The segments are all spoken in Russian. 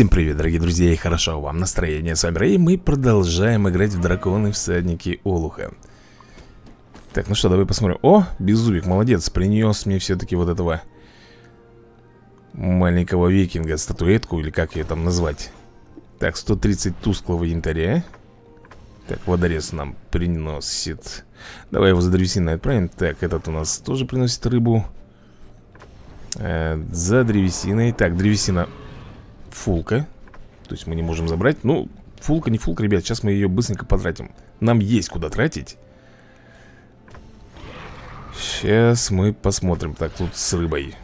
Всем привет, дорогие друзья, и хорошо вам настроение. С вами Рэй, и мы продолжаем играть в Драконы Всадники Олуха. Так, ну что, давай посмотрим. О, Беззубик, молодец, принес мне все-таки вот этого маленького викинга, статуэтку, или как ее там назвать. Так, 130 тусклого янтаря. Так, водорез нам приносит. Давай его за древесиной отправим. Так, этот у нас тоже приносит рыбу. Э, за древесиной. Так, древесина фулка То есть мы не можем забрать Ну, фулка не фулка, ребят, сейчас мы ее быстренько потратим Нам есть куда тратить Сейчас мы посмотрим Так, тут с рыбой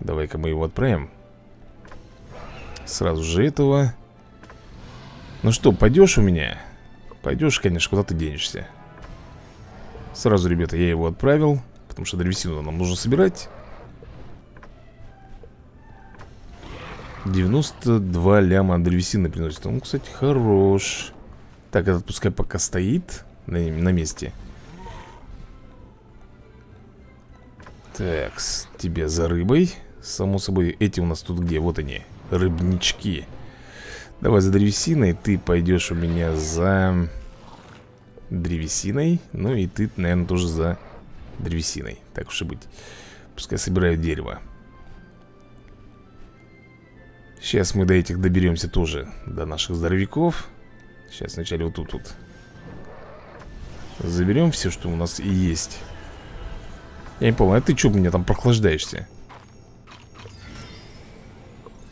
Давай-ка мы его отправим Сразу же этого Ну что, пойдешь у меня? Пойдешь, конечно, куда ты денешься Сразу, ребята, я его отправил Потому что древесину нам нужно собирать 92 ляма древесины приносит Он, кстати, хорош Так, этот пускай пока стоит на, на месте Так, тебе за рыбой Само собой, эти у нас тут где? Вот они, рыбнички Давай за древесиной Ты пойдешь у меня за древесиной Ну и ты, наверное, тоже за древесиной Так уж и быть Пускай собирают дерево Сейчас мы до этих доберемся тоже До наших здоровяков Сейчас вначале вот тут вот Заберем все, что у нас есть Я не помню, а ты что меня там прохлаждаешься?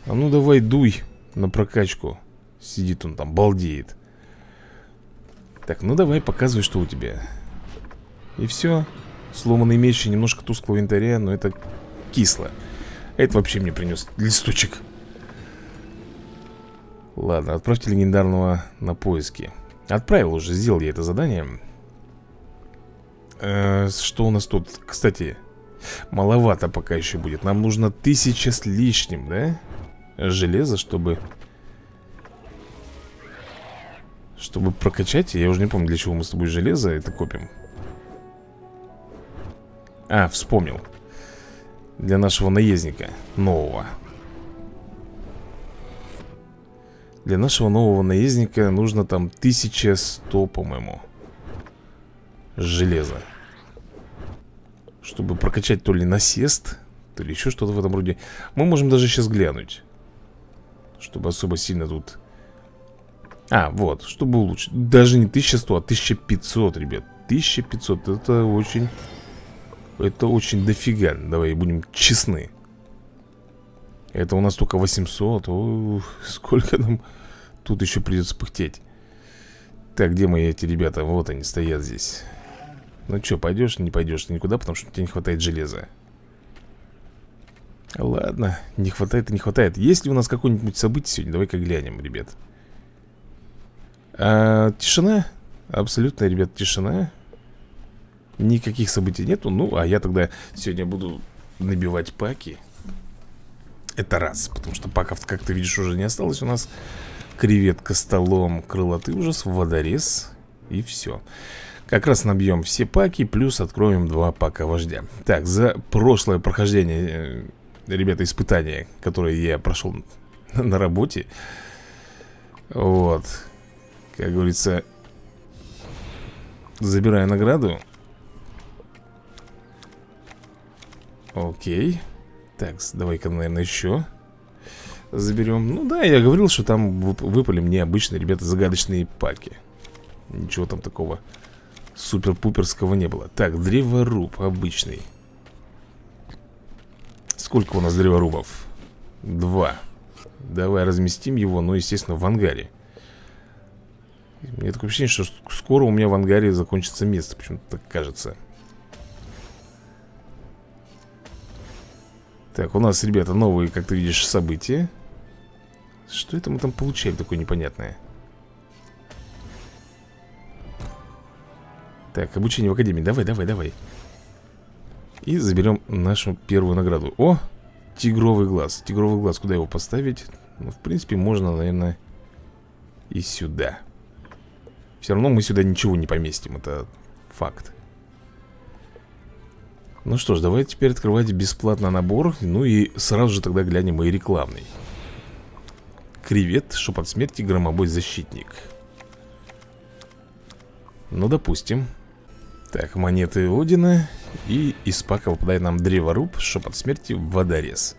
А ну давай дуй на прокачку Сидит он там, балдеет Так, ну давай, показывай, что у тебя И все Сломанный меч и немножко тусклого инвентаря Но это кисло а Это вообще мне принес листочек Ладно, отправьте легендарного на поиски Отправил уже, сделал я это задание э, Что у нас тут? Кстати, маловато пока еще будет Нам нужно тысяча с лишним, да? Железо, чтобы... Чтобы прокачать Я уже не помню, для чего мы с тобой железо это копим А, вспомнил Для нашего наездника Нового Для нашего нового наездника нужно там 1100, по-моему железа, Чтобы прокачать то ли насест, то ли еще что-то в этом роде Мы можем даже сейчас глянуть Чтобы особо сильно тут... А, вот, чтобы улучшить Даже не 1100, а 1500, ребят 1500, это очень... Это очень дофига Давай будем честны это у нас только 800 О, Сколько нам тут еще придется пыхтеть Так, где мои эти ребята? Вот они стоят здесь Ну что, пойдешь, не пойдешь никуда, потому что тебе не хватает железа Ладно, не хватает и не хватает Есть ли у нас какое-нибудь событие сегодня? Давай-ка глянем, ребят а, Тишина? Абсолютно, ребят, тишина Никаких событий нету Ну, а я тогда сегодня буду набивать паки это раз, потому что паков, как ты видишь, уже не осталось у нас Креветка столом, крылатый ужас, водорез и все Как раз набьем все паки, плюс откроем два пака вождя Так, за прошлое прохождение, э, ребята, испытания, которое я прошел на работе Вот, как говорится, забирая награду Окей так, давай-ка, наверное, еще заберем Ну да, я говорил, что там выпали мне обычные, ребята, загадочные паки Ничего там такого супер-пуперского не было Так, древоруб обычный Сколько у нас древорубов? Два Давай разместим его, ну, естественно, в ангаре Мне такое ощущение, что скоро у меня в ангаре закончится место Почему-то так кажется Так, у нас, ребята, новые, как ты видишь, события Что это мы там получаем такое непонятное? Так, обучение в академии, давай, давай, давай И заберем нашу первую награду О, тигровый глаз Тигровый глаз, куда его поставить? Ну, в принципе, можно, наверное, и сюда Все равно мы сюда ничего не поместим, это факт ну что ж, давайте теперь открывать бесплатно набор Ну и сразу же тогда глянем и рекламный Кревет, шепот смерти, громобой защитник Ну допустим Так, монеты Одина И из пака выпадает нам древоруб, шепот смерти, водорез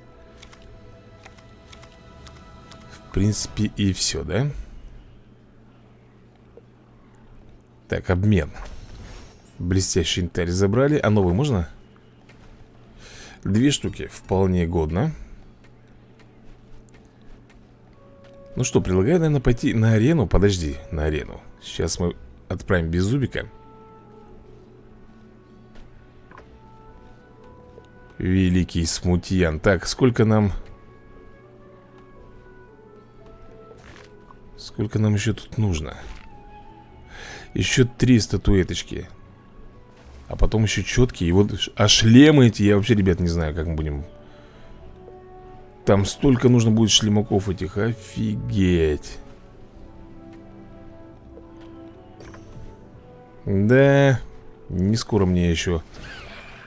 В принципе и все, да? Так, обмен Блестящий инвентарь забрали А новый можно? Можно Две штуки, вполне годно Ну что, предлагаю, наверное, пойти на арену Подожди, на арену Сейчас мы отправим Беззубика Великий смутьян Так, сколько нам... Сколько нам еще тут нужно? Еще три статуэточки а потом еще четкие. И вот, а шлемы эти, я вообще, ребят, не знаю, как мы будем... Там столько нужно будет шлемаков этих. Офигеть. Да, не скоро мне еще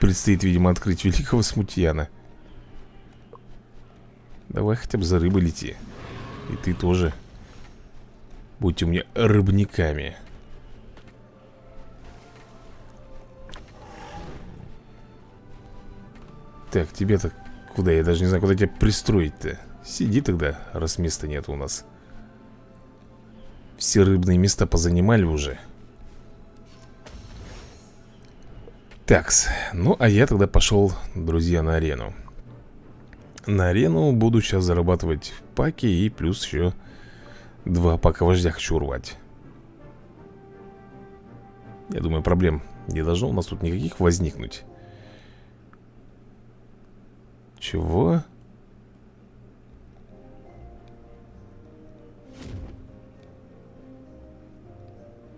предстоит, видимо, открыть великого смутьяна. Давай хотя бы за рыбы лети. И ты тоже. Будьте у меня рыбниками. А так, тебе-то куда? Я даже не знаю, куда тебя пристроить-то Сиди тогда, раз места нет у нас Все рыбные места позанимали уже Такс, ну а я тогда пошел, друзья, на арену На арену буду сейчас зарабатывать паки и плюс еще два пака вождя хочу урвать Я думаю, проблем не должно у нас тут никаких возникнуть чего?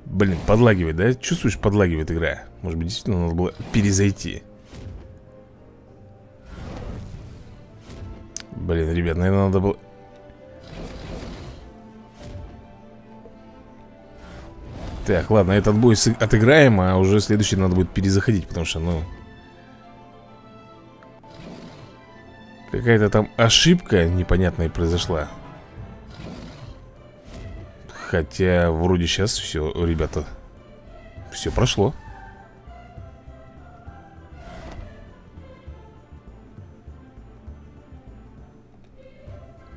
Блин, подлагивает, да? Чувствуешь, подлагивает игра Может быть, действительно надо было перезайти Блин, ребят, наверное, надо было... Так, ладно, этот бой отыграем, а уже следующий надо будет перезаходить, потому что, ну, Какая-то там ошибка непонятная произошла Хотя вроде сейчас все, ребята Все прошло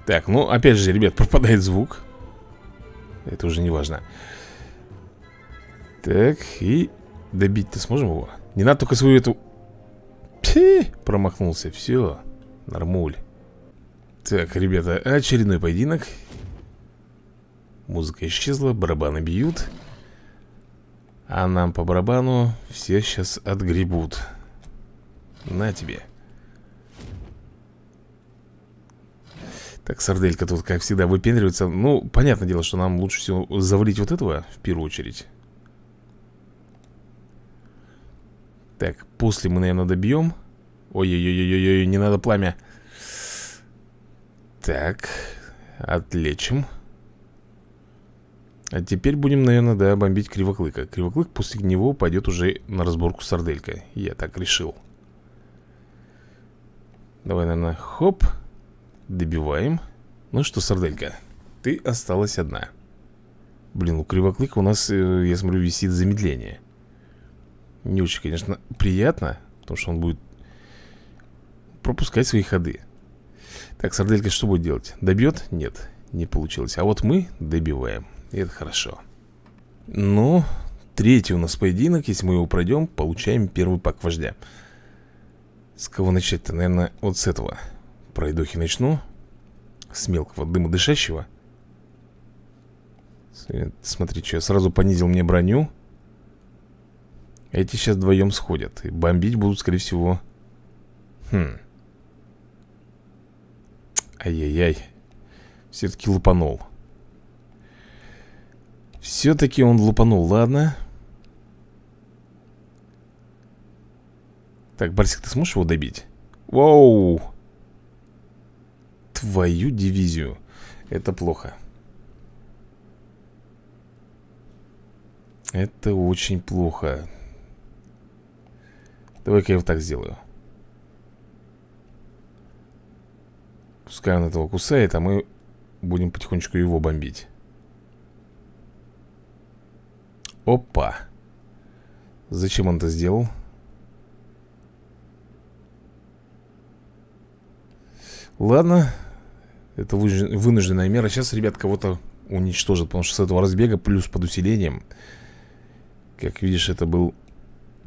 Так, ну опять же, ребят, пропадает звук Это уже не важно Так, и добить-то сможем его? Не надо только свою эту... Пси, промахнулся, все Нормуль Так, ребята, очередной поединок Музыка исчезла, барабаны бьют А нам по барабану все сейчас отгребут На тебе Так, сарделька тут, как всегда, выпендривается Ну, понятное дело, что нам лучше всего завалить вот этого, в первую очередь Так, после мы, наверное, добьем Ой-ой-ой-ой-ой, не надо пламя. Так, отлечим. А теперь будем, наверное, да, бомбить Кривоклыка. Кривоклык после него пойдет уже на разборку с сарделькой. Я так решил. Давай, наверное, хоп. Добиваем. Ну что, сарделька, ты осталась одна. Блин, у Кривоклыка у нас, э, я смотрю, висит замедление. Не очень, конечно, приятно, потому что он будет пропускать свои ходы Так, сарделька что будет делать? Добьет? Нет, не получилось А вот мы добиваем, и это хорошо Ну, третий у нас поединок Если мы его пройдем, получаем первый пак вождя С кого начать-то? Наверное, вот с этого Пройдухи начну С мелкого дыма дышащего э, Смотри, что я сразу понизил мне броню Эти сейчас вдвоем сходят И бомбить будут, скорее всего Хм Ай-яй-яй. Все-таки лупанул. Все-таки он лупанул, ладно. Так, Барсик, ты сможешь его добить? Воу! Твою дивизию. Это плохо. Это очень плохо. Давай-ка я вот так сделаю. Пускай он этого кусает, а мы будем потихонечку его бомбить. Опа. Зачем он это сделал? Ладно. Это вынужденная мера. Сейчас, ребят, кого-то уничтожат, потому что с этого разбега плюс под усилением. Как видишь, это был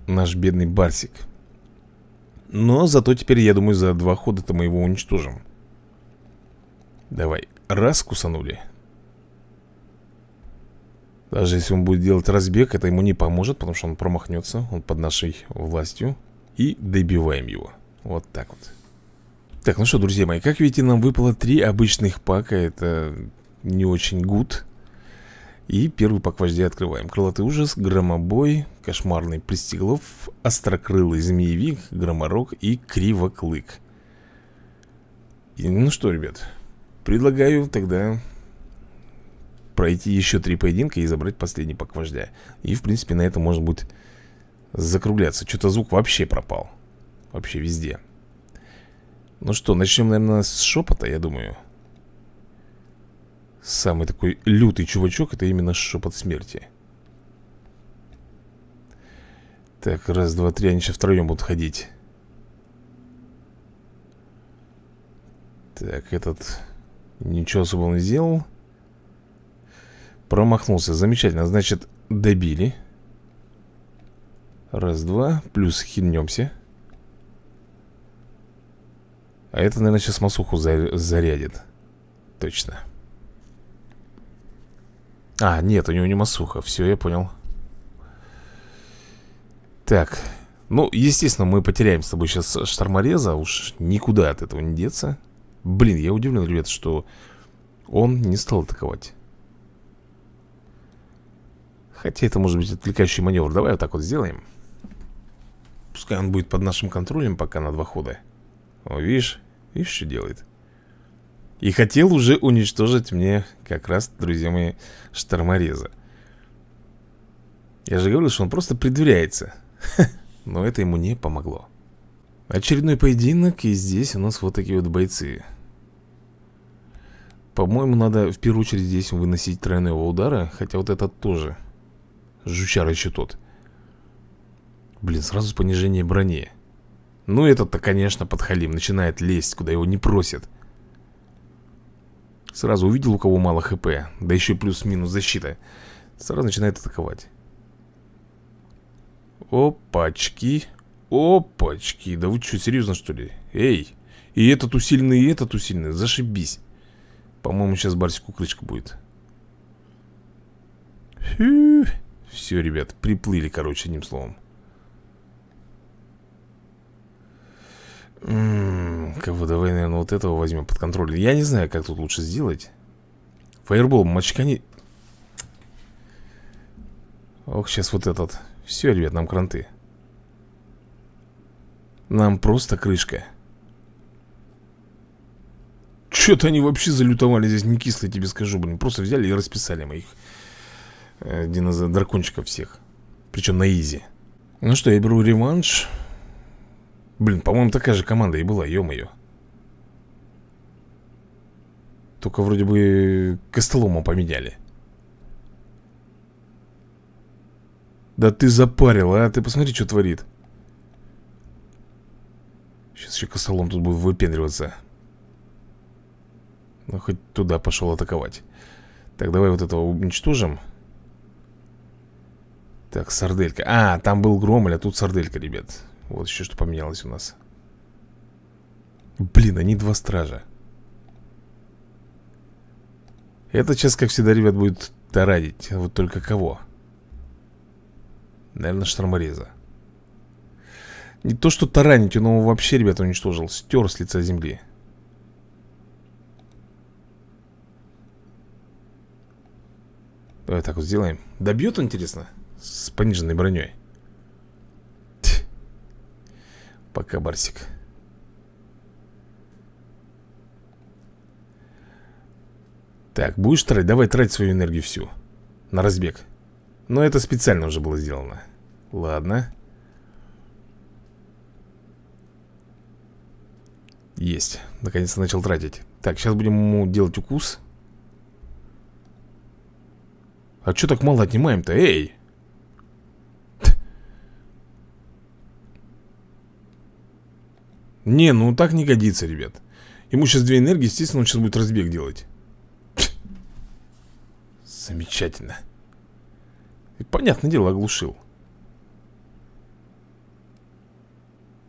наш бедный Барсик. Но зато теперь, я думаю, за два хода-то мы его уничтожим. Давай, раз кусанули Даже если он будет делать разбег, это ему не поможет Потому что он промахнется, он под нашей властью И добиваем его Вот так вот Так, ну что, друзья мои, как видите, нам выпало три обычных пака Это не очень гуд и первый пак вождя открываем Крылатый ужас, громобой, кошмарный пристеглов Острокрылый змеевик, громорок и кривоклык и, Ну что, ребят, Предлагаю тогда пройти еще три поединка и забрать последний пак вождя. И, в принципе, на это может быть закругляться. Что-то звук вообще пропал. Вообще везде. Ну что, начнем, наверное, с шепота, я думаю. Самый такой лютый чувачок это именно шепот смерти. Так, раз, два, три, они сейчас втроем будут ходить. Так, этот... Ничего особого не сделал Промахнулся, замечательно Значит, добили Раз, два Плюс хильнемся А это, наверное, сейчас масуху зарядит Точно А, нет, у него не масуха Все, я понял Так Ну, естественно, мы потеряем с тобой сейчас штормореза Уж никуда от этого не деться Блин, я удивлен, ребят, что он не стал атаковать. Хотя это может быть отвлекающий маневр. Давай вот так вот сделаем. Пускай он будет под нашим контролем пока на два хода. О, видишь? Видишь, что делает? И хотел уже уничтожить мне как раз, друзья мои, штормореза. Я же говорил, что он просто придуряется. Но это ему не помогло. Очередной поединок, и здесь у нас вот такие вот бойцы. По-моему, надо в первую очередь здесь выносить тройного удара Хотя вот этот тоже Жучара еще тот Блин, сразу понижение брони Ну этот-то, конечно, подхалим Начинает лезть, куда его не просят Сразу увидел, у кого мало хп Да еще плюс-минус защита Сразу начинает атаковать Опачки Опачки, да вы что, серьезно что ли? Эй, и этот усиленный, и этот усиленный, зашибись по-моему, сейчас Барсику крышка будет Фью. Все, ребят, приплыли, короче, одним словом М м-м, -м, Как бы давай, наверное, вот этого возьмем под контроль Я не знаю, как тут лучше сделать Фаербол, мочкани Ох, сейчас вот этот Все, ребят, нам кранты Нам просто крышка что-то они вообще залютовали здесь не кисло, тебе скажу, блин. Просто взяли и расписали моих э, динозавр дракончиков всех. Причем на изи. Ну что, я беру реванш. Блин, по-моему, такая же команда и была, ё-моё. Только вроде бы Костолома поменяли. Да ты запарил, а? Ты посмотри, что творит. Сейчас еще Костолом тут будет выпендриваться. Ну, хоть туда пошел атаковать. Так, давай вот этого уничтожим. Так, сарделька. А, там был Громль, а тут сарделька, ребят. Вот еще что поменялось у нас. Блин, они два стража. Это сейчас, как всегда, ребят, будет тарадить. Вот только кого? Наверное, штормореза. Не то, что таранить, он его вообще, ребята, уничтожил. Стер с лица земли. Давай э, так вот сделаем. Добьет, интересно? С пониженной броней. Пока, Барсик. Так, будешь тратить? Давай тратить свою энергию всю. На разбег. Но это специально уже было сделано. Ладно. Есть. Наконец-то начал тратить. Так, сейчас будем ему делать укус. А чё так мало отнимаем-то, эй? Не, ну так не годится, ребят. Ему сейчас две энергии, естественно, он сейчас будет разбег делать. Замечательно. И, понятное дело, оглушил.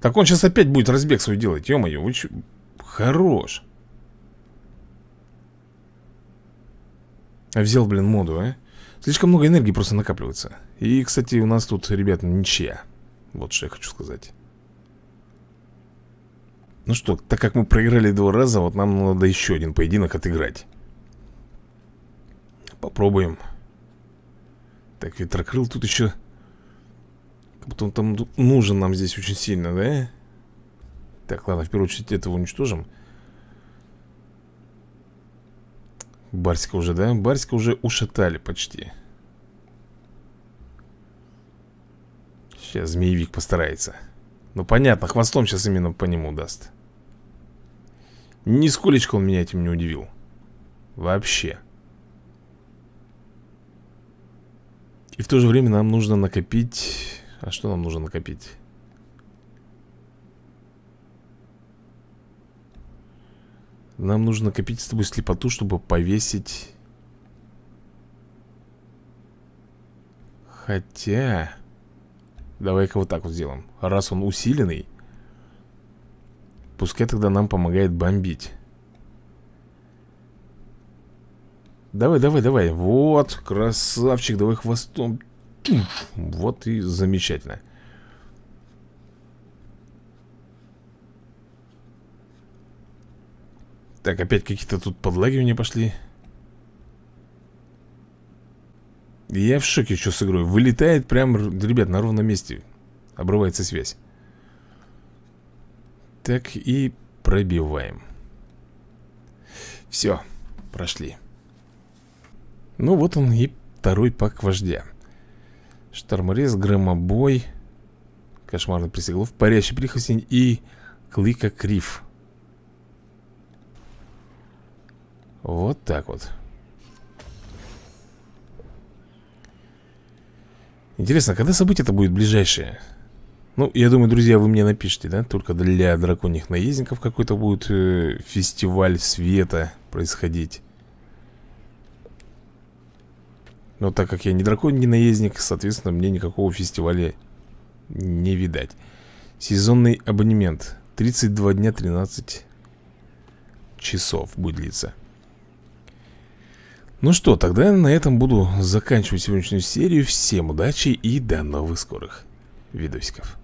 Так он сейчас опять будет разбег свой делать, ё-моё, вы чё... Хорош. А взял, блин, моду, а? Слишком много энергии просто накапливается И, кстати, у нас тут, ребят, ничья Вот что я хочу сказать Ну что, так как мы проиграли два раза Вот нам надо еще один поединок отыграть Попробуем Так, ветрокрыл тут еще Как будто он там нужен нам здесь очень сильно, да? Так, ладно, в первую очередь этого уничтожим Барсика уже, да? Барсика уже ушатали почти Сейчас змеевик постарается Ну понятно, хвостом сейчас именно по нему даст Нисколечко он меня этим не удивил Вообще И в то же время нам нужно накопить А что нам нужно накопить? Нам нужно копить с тобой слепоту, чтобы повесить... Хотя... Давай-ка вот так вот сделаем. Раз он усиленный, пускай тогда нам помогает бомбить. Давай, давай, давай. Вот, красавчик, давай хвостом. Вот и замечательно. Так, опять какие-то тут подлагивания пошли Я в шоке, что с игрой Вылетает прям, ребят, на ровном месте Обрывается связь Так, и пробиваем Все, прошли Ну вот он и второй пак вождя Шторморез, громобой Кошмарный присеглов, парящий прихвостень и клыка крив Вот так вот Интересно, когда событие-то будет ближайшее? Ну, я думаю, друзья, вы мне напишите, да? Только для драконьих наездников какой-то будет э, фестиваль света происходить Но так как я не дракон, не наездник, соответственно, мне никакого фестиваля не видать Сезонный абонемент 32 дня 13 часов будет длиться ну что, тогда на этом буду заканчивать сегодняшнюю серию. Всем удачи и до новых скорых видосиков.